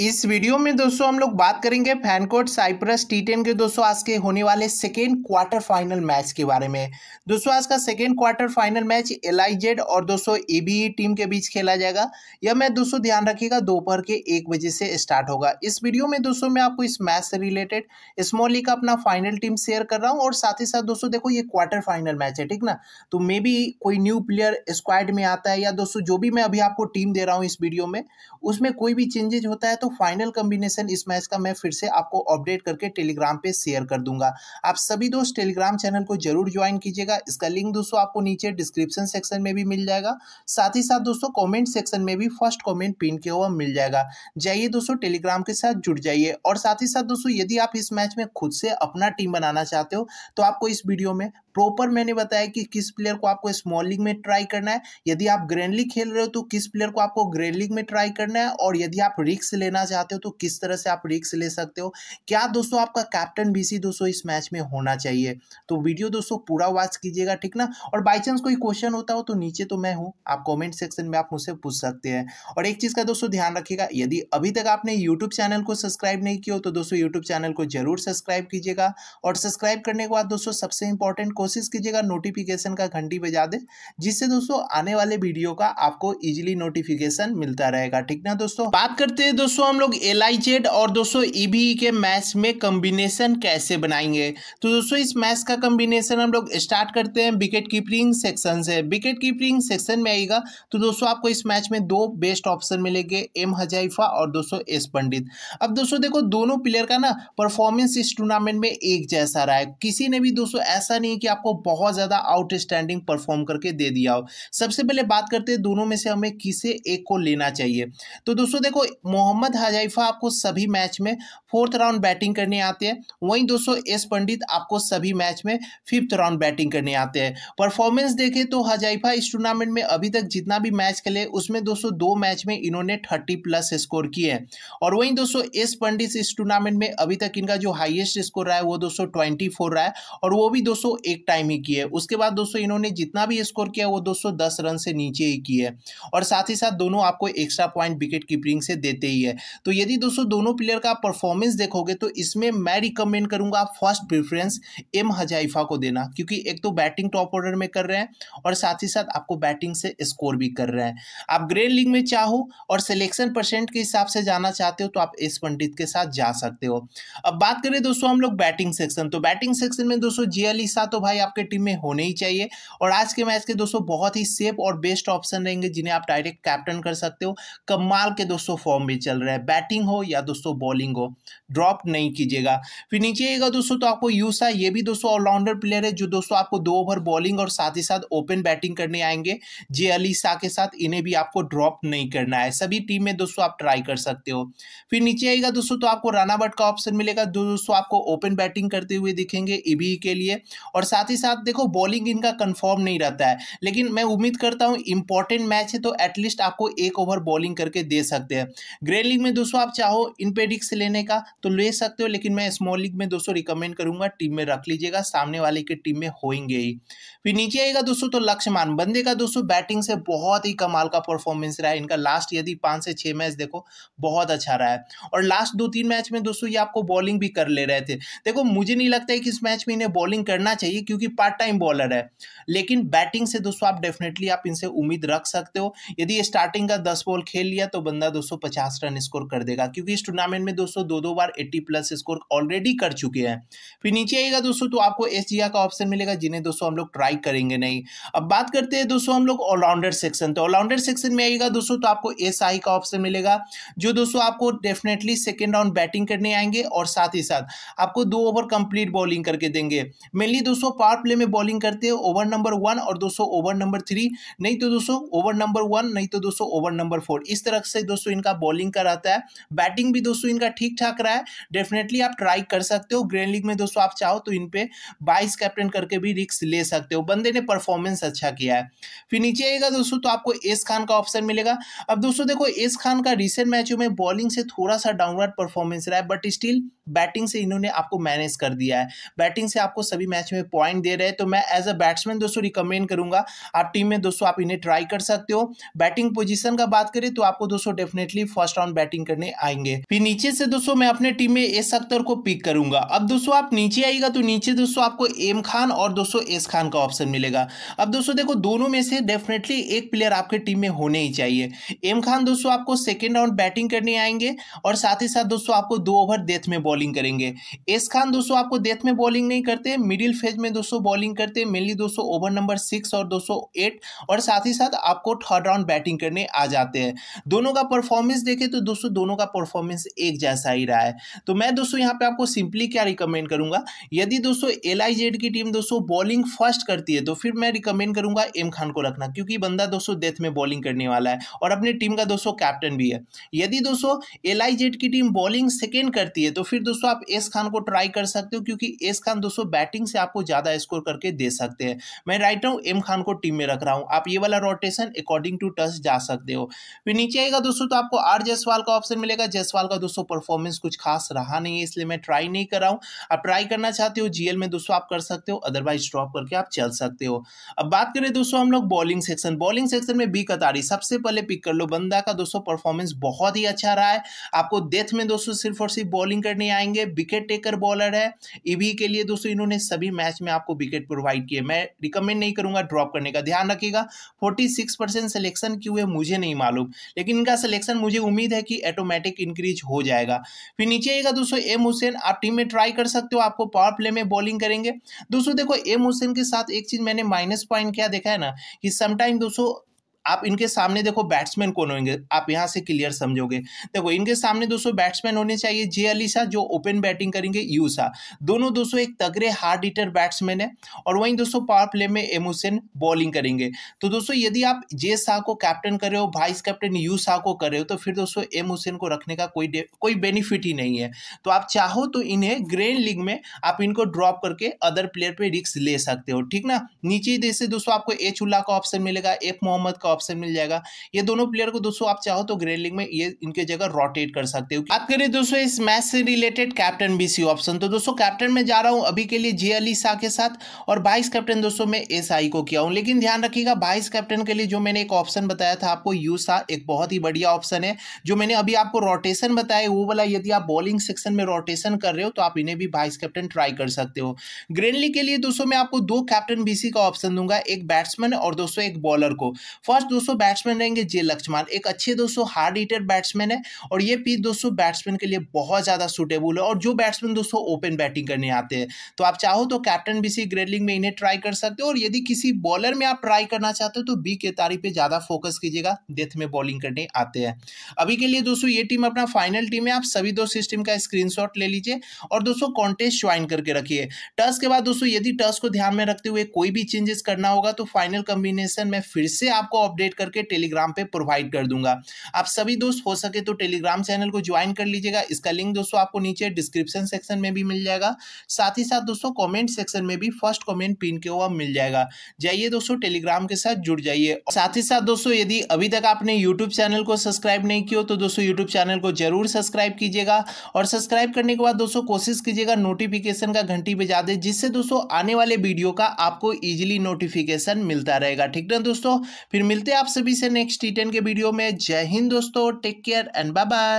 इस वीडियो में दोस्तों हम लोग बात करेंगे फैनकोट साइप्रस टी टेन के दोस्तों आज के होने वाले सेकेंड क्वार्टर फाइनल मैच के बारे में दोस्तों आज का second quarter final match L और दोस्तों ए टीम e के बीच खेला जाएगा यह मैच दोस्तों ध्यान रखिएगा दोपहर के एक बजे से स्टार्ट होगा इस वीडियो में दोस्तों मैं आपको इस मैच से रिलेटेड स्मॉल लीग का अपना फाइनल टीम शेयर कर रहा हूँ और साथ ही साथ दोस्तों देखो ये क्वार्टर फाइनल मैच है ठीक ना तो मे बी कोई न्यू प्लेयर स्क्वाड में आता है या दोस्तों जो भी मैं अभी आपको टीम दे रहा हूँ इस वीडियो में उसमें कोई भी चेंजेज होता है तो तो फाइनल कॉम्बिनेशन इस मैच का मैं फिर से आपको अपडेट करके टेलीग्राम पे शेयर कर दूंगा आप सभी दोस्त टेलीग्राम चैनल को जरूर ज्वाइन कीजिएगा इसका लिंक दोस्तों आपको नीचे डिस्क्रिप्शन सेक्शन में भी मिल जाएगा साथ ही साथ दोस्तों कॉमेंट सेक्शन में भी फर्स्ट कॉमेंट पिन किया हुआ मिल जाएगा जाइए दोस्तों टेलीग्राम के साथ जुड़ जाइए और साथ ही साथ दोस्तों यदि आप इस मैच में खुद से अपना टीम बनाना चाहते हो तो आपको इस वीडियो में प्रॉपर मैंने बताया कि किस प्लेयर को आपको स्मॉल लीग में ट्राई करना है यदि आप ग्रैंड लीग खेल रहे हो तो किस प्लेयर को आपको ग्रैंड लीग में ट्राई करना है और यदि आप रिक्स लेना खेलना चाहते हो तो किस तरह से आप रिक्स ले सकते हो क्या दोस्तों आपका कैप्टन बीसी दोस्तों इस मैच में होना चाहिए तो वीडियो दोस्तों पूरा वॉच कीजिएगा ठीक ना और बाई चांस कोई क्वेश्चन होता हो तो नीचे तो मैं हूँ आप कॉमेंट सेक्शन में आप मुझसे पूछ सकते हैं और एक चीज़ का दोस्तों ध्यान रखिएगा यदि अभी तक आपने यूट्यूब चैनल को सब्सक्राइब नहीं किया हो तो दोस्तों यूट्यूब चैनल को जरूर सब्सक्राइब कीजिएगा और सब्सक्राइब करने के बाद दोस्तों सबसे इंपॉर्टेंट कोशिश कीजिएगा नोटिफिकेशन का घंटी बजा दे जिससे दोस्तों आने वाले वीडियो का आपको इजीली नोटिफिकेशन मिलता रहेगा ठीक ना दोस्तों बात करते हैं दोस्तों हम लोग एल और दोस्तों ई e के मैथ में कम्बिनेशन कैसे बनाएंगे तो दोस्तों इस मैथ का कम्बिनेशन हम लोग स्टार्ट करते हैं विकेट कीपरिंग सेक्शन से विकेट कीपरिंग सेक्शन में आएगा तो दोस्तों आपको इस मैच में दो बेस्ट ऑप्शन मिलेंगे एम हजाइफा और दोस्तों एस पंडित अब दोस्तों देखो दोनों प्लेयर का ना परफॉर्मेंस इस टूर्नामेंट में एक जैसा रहा है किसी ने भी दोस्तों ऐसा नहीं कि आपको बहुत ज़्यादा आउटस्टैंडिंग परफॉर्म करके दे दिया हो सबसे पहले बात करते हैं दोनों में से हमें किसे एक को लेना चाहिए तो दोस्तों देखो मोहम्मद हजाइफा आपको सभी मैच में फोर्थ राउंड बैटिंग करने आते हैं वहीं दोस्तों एस पंडित आपको सभी मैच में फिफ्थ राउंड बैटिंग करने आते हैं परफॉर्मेंस देखें तो हजाइफा इस टूर्नामेंट में अभी तक जितना भी मैच खेले उसमें दोस्तों दो मैच में इन्होंने थर्टी प्लस स्कोर किए हैं और वहीं दोस्तों एस पंडित इस टूर्नामेंट में अभी तक इनका जो हाइएस्ट स्कोर रहा है वो दोस्तों ट्वेंटी फोर रहा है और वो भी दोस्तों एक टाइम ही किए उसके बाद दोस्तों इन्होंने जितना भी स्कोर किया वो दोस्तों दस रन से नीचे ही किए और साथ ही साथ दोनों आपको एक्स्ट्रा पॉइंट विकेट कीपिंग से देते ही है तो यदि दोस्तों दोनों प्लेयर का परफॉर्मेंस देखोगे तो इसमें मैं रिकमेंड करूंगा आप फर्स्ट प्रेफरेंस एम हजाइफा को देना क्योंकि एक तो बैटिंग टॉप ऑर्डर में कर रहे हैं और साथ ही साथ आपको बैटिंग से स्कोर भी कर रहे हैं आप ग्रेन लीग में चाहो और सिलेक्शन परसेंट के हिसाब से जाना चाहते हो तो आप एस पंडित के साथ जा सकते हो अब बात करें दोस्तों हम लोग बैटिंग सेक्शन तो बैटिंग सेक्शन में दोस्तों जे अली शाह तो भाई आपके टीम में होने ही चाहिए और आज के मैच के दोस्तों बहुत ही सेफ और बेस्ट ऑप्शन रहेंगे जिन्हें आप डायरेक्ट कैप्टन कर सकते हो कमाल के दोस्तों फॉर्म भी चल रहे रहा है बैटिंग हो या दोस्तों बॉलिंग हो ड्रॉप नहीं कीजिएगा फिर नीचे आएगा दोस्तों तो आपको यूसा ये भी दोस्तों ऑलराउंडर प्लेयर है जो दोस्तों आपको दो ओवर बॉलिंग और साथ ही साथ ओपन बैटिंग करने आएंगे जे अली शाह के साथ इन्हें भी आपको ड्रॉप नहीं करना है सभी टीम में दोस्तों आप ट्राई कर सकते हो फिर नीचे आएगा दोस्तों तो आपको रानावट का ऑप्शन मिलेगा जो दोस्तों आपको ओपन बैटिंग करते हुए दिखेंगे ईबी के लिए और साथ ही साथ देखो बॉलिंग इनका कन्फर्म नहीं रहता है लेकिन मैं उम्मीद करता हूँ इंपॉर्टेंट मैच है तो एटलीस्ट आपको एक ओवर बॉलिंग करके दे सकते हैं ग्रेनली लीग में दोस्तों आप चाहो इन पे रिक्स लेने का तो ले सकते हो लेकिन मैं स्मॉल लीग में दोस्तों रिकमेंड करूंगा टीम में रख लीजिएगा सामने वाले की टीम में होंगे ही फिर नीचे आएगा दोस्तों तो लक्ष्यमान बंदे का दोस्तों बैटिंग से बहुत ही कमाल का परफॉर्मेंस रहा है इनका लास्ट यदि पाँच से छः मैच देखो बहुत अच्छा रहा है और लास्ट दो तीन मैच में दोस्तों ये आपको बॉलिंग भी कर ले रहे थे देखो मुझे नहीं लगता है कि इस मैच में इन्हें बॉलिंग करना चाहिए क्योंकि पार्ट टाइम बॉलर है लेकिन बैटिंग से दोस्तों आप डेफिनेटली आप इनसे उम्मीद रख सकते हो यदि स्टार्टिंग का दस बॉल खेल लिया तो बंदा दोस्तों पचास रन स्कोर कर देगा क्योंकि इस टूर्नामेंट में दोस्तों दो दो बार एट्टी प्लस स्कोर ऑलरेडी कर चुके हैं फिर नीचे आएगा दोस्तों तो आपको एस का ऑप्शन मिलेगा जिन्हें दोस्तों हम लोग ट्राई करेंगे नहीं अब बात करते हैं दोस्तों हम लोग ऑलराउंडर सेक्शन तो ऑलराउंडर सेक्शन में आएगा दोस्तों तो आपको एस का ऑप्शन मिलेगा जो दोस्तों आपको डेफिनेटली सेकेंड राउंड बैटिंग करने आएंगे और साथ ही साथ आपको दो ओवर कंप्लीट बॉलिंग करके देंगे मेनली दोस्तों पावर प्ले में बॉलिंग करते हैं ओवर नंबर वन और दोस्तों ओवर नंबर थ्री नहीं तो दोस्तों ओवर नंबर वन नहीं तो दोस्तों ओवर नंबर फोर इस तरह से दोस्तों इनका बॉलिंग का जाता है बैटिंग भी दोस्तों इनका ठीक ठाक रहा है डेफिनेटली आप ट्राई कर सकते हो ग्रैंड लीग में दोस्तों आप चाहो तो इन पे बाईस कैप्टन करके भी रिक्स ले सकते हो बंदे ने परफॉर्मेंस अच्छा किया है फिर नीचे आएगा दोस्तों तो आपको एस खान का ऑप्शन मिलेगा अब दोस्तों देखो एस खान का रिसेंट मैचों में बॉलिंग से थोड़ा सा डाउनवर्ड परफॉर्मेंस रहा है बट स्टिल बैटिंग से इन्होंने आपको मैनेज कर दिया है बैटिंग से आपको सभी मैच में पॉइंट दे रहे हैं तो मैं एज अ बैट्समैन दोस्तों रिकमेंड करूंगा आप टीम में दोस्तों आप इन्हें ट्राई कर सकते हो बैटिंग पोजिशन का बात करें तो आपको दोस्तों definitely first round batting batting करने आएंगे फिर नीचे से दोस्तों मैं अपने टीम में एस अख्तर को पिक करूंगा अब दोस्तों आप नीचे आएगा तो नीचे दोस्तों आपको एम खान और दोस्तों एस खान का ऑप्शन मिलेगा अब दोस्तों देखो दोनों में से डेफिनेटली एक प्लेयर आपके टीम में होने ही चाहिए एम खान दोस्तों आपको सेकेंड राउंड बैटिंग करने आएंगे और साथ ही साथ दोस्तों आपको दो ओवर डेथ में बॉलिंग करेंगे एस खान दोस्तों आपको डेथ में बॉलिंग नहीं करते मिडिल फेज में दोस्तों बॉलिंग करते मेनली दोस्तों ओवर नंबर सिक्स और दोस्तों एट और साथ ही साथ आपको थर्ड राउंड बैटिंग करने आ जाते हैं दोनों का परफॉर्मेंस देखें तो दोस्तों दोनों का परफॉर्मेंस एक जैसा ही रहा है तो मैं दोस्तों यहाँ पे आपको सिंपली क्या रिकमेंड करूंगा यदि दोस्तों एल की टीम दोस्तों बॉलिंग फर्स्ट करती है तो फिर मैं रिकमेंड करूंगा एम खान को रखना क्योंकि बंदा दोस्तों डेथ में बॉलिंग करने वाला है और अपनी टीम का दोस्तों कैप्टन भी है यदि दोस्तों एल की टीम बॉलिंग सेकेंड करती है तो फिर दोस्तों आप एस खान को ट्राई कर सकते हो क्योंकि एस खान दोस्तों बैटिंग से आपको ज़्यादा स्कोर करके दे सकते हैं मैं राइट हूँ एम खान को टीम में रख रहा हूँ आप ये वाला रोटेशन अकॉर्डिंग टू टच जा सकते हो फिर नीचे आएगा दोस्तों तो आपको आर जयसवाल का ऑप्शन मिलेगा जयसवाल का दोस्तों परफॉर्मेंस कुछ खास रहा नहीं है इसलिए मैं ट्राई नहीं कर रहा हूँ आप ट्राई करना चाहते हो जीएल में दोस्तों आप कर सकते हो अदरवाइज ड्रॉप करके आप चल सकते हो अब बात करें दोस्तों हम लोग बॉलिंग सेक्शन बॉलिंग सेक्शन में बी कतारी सबसे पहले पिक कर लो बंदा का दोस्तों परफॉर्मेंस बहुत ही अच्छा रहा है आपको डेथ में दोस्तों सिर्फ और सिर्फ बॉलिंग करने आएंगे विकेट टेकर बॉलर है ईवी के लिए दोस्तों इन्होंने सभी मैच में आपको विकेट प्रोवाइड किए मैं रिकमेंड नहीं करूंगा ड्रॉप करने का ध्यान रखिएगा फोर्टी सिलेक्शन क्यों है मुझे नहीं मालूम लेकिन इनका सिलेक्शन मुझे उम्मीद है कि ही ऑटोमेटिक इंक्रीज हो जाएगा फिर नीचे आएगा दोस्तों एम हुसैन आप टीम में ट्राई कर सकते हो आपको पावर प्ले में बॉलिंग करेंगे दोस्तों देखो एम हुसैन के साथ एक चीज मैंने माइनस पॉइंट क्या देखा है ना कि समटाइम दोस्तों आप इनके सामने देखो बैट्समैन कौन होंगे आप यहाँ से क्लियर समझोगे देखो इनके सामने दोस्तों बैट्समैन होने चाहिए जे अली शाह जो ओपन बैटिंग करेंगे यू शाह दोनों दोस्तों एक तगड़े हार्ड हिटर बैट्समैन है और वहीं दोस्तों पावर प्ले में एम हुसैन बॉलिंग करेंगे तो दोस्तों यदि आप जे शाह को कैप्टन कर रहे हो वाइस कैप्टन यू शाह को कर रहे हो तो फिर दोस्तों एम हुसैन को रखने का कोई कोई बेनिफिट ही नहीं है तो आप चाहो तो इन्हें ग्रेन लीग में आप इनको ड्रॉप करके अदर प्लेयर पर रिक्स ले सकते हो ठीक ना नीचे जैसे दोस्तों आपको ए चुल्ला का ऑप्शन मिलेगा एफ मोहम्मद का ऑप्शन मिल जाएगा ये दोनों प्लेयर को दोस्तों आप चाहो तो ग्रेलिंग में ये इनके जगह रोटेट कर सकते हो बात करें दोस्तों इस मैच से रिलेटेड कैप्टन बीसी ऑप्शन तो दोस्तों कैप्टन में जा रहा हूँ अभी के लिए जे अली शाह के साथ और बाईस कैप्टन दोस्तों में एस आई को किया हूँ लेकिन ध्यान रखिएगा बाईस कैप्टन के लिए जो मैंने एक ऑप्शन बताया था आपको यू शाह एक बहुत ही बढ़िया ऑप्शन है जो मैंने अभी आपको रोटेशन बताया वो वाला यदि आप बॉलिंग सेक्शन में रोटेशन कर रहे हो तो आप इन्हें भी बाईस कैप्टन ट्राई कर सकते हो ग्रेनली के लिए दोस्तों मैं आपको दो कैप्टन बीसी का ऑप्शन दूंगा एक बैट्समैन और दोस्तों एक बॉलर को फर्स्ट दोस्तों बैट्समैन रहेंगे जे लक्ष्मण एक अच्छे दोस्तों हार्ड ईटर बैट्समैन है और ये पिच दोस्तों बैट्समैन के लिए बहुत ज़्यादा सुटेबल है और जो बैट्समैन दोस्तों ओपन बैटिंग करने आते हैं तो आप चाहो तो कैप्टन बीसी ग्रेडलिंग में इन्हें ट्राई कर सकते हो और यदि किसी बॉलर में आप ट्राई करना चाहते हो तो बी के तारी पे ज़्यादा फोकस कीजिएगा डेथ में बॉलिंग करने आते हैं अभी के लिए दोस्तों ये टीम अपना फाइनल टीम है आप सभी दोस्तों इस टीम का स्क्रीन ले लीजिए और दोस्तों कॉन्टेस्ट ज्वाइन करके रखिए टस के बाद दोस्तों यदि टस को ध्यान में रखते हुए कोई भी चेंजेस करना होगा तो फाइनल कॉम्बिनेशन में फिर से आपको अपडेट करके टेलीग्राम पे प्रोवाइड कर दूंगा आप सभी दोस्त हो सके तो टेलीग्राम चैनल को ज्वाइन कर लीजिएगा इसका लिंक दोस्तों आपको नीचे डिस्क्रिप्शन सेक्शन में भी मिल जाएगा साथ ही साथ दोस्तों कॉमेंट सेक्शन में भी फर्स्ट कॉमेंट पिन के हुआ मिल जाएगा जाइए दोस्तों टेलीग्राम के साथ जुड़ जाइए साथ ही साथ दोस्तों यदि अभी तक आपने यूट्यूब चैनल को सब्सक्राइब नहीं किया तो दोस्तों यूट्यूब चैनल को जरूर सब्सक्राइब कीजिएगा और सब्सक्राइब करने के बाद दोस्तों कोशिश कीजिएगा नोटिफिकेशन का घंटी बजा दे जिससे दोस्तों आने वाले वीडियो का आपको इजीली नोटिफिकेशन मिलता रहेगा ठीक ना दोस्तों फिर मिल मिलते हैं आप सभी से नेक्स्ट टी के वीडियो में जय हिंद दोस्तों take care and bye bye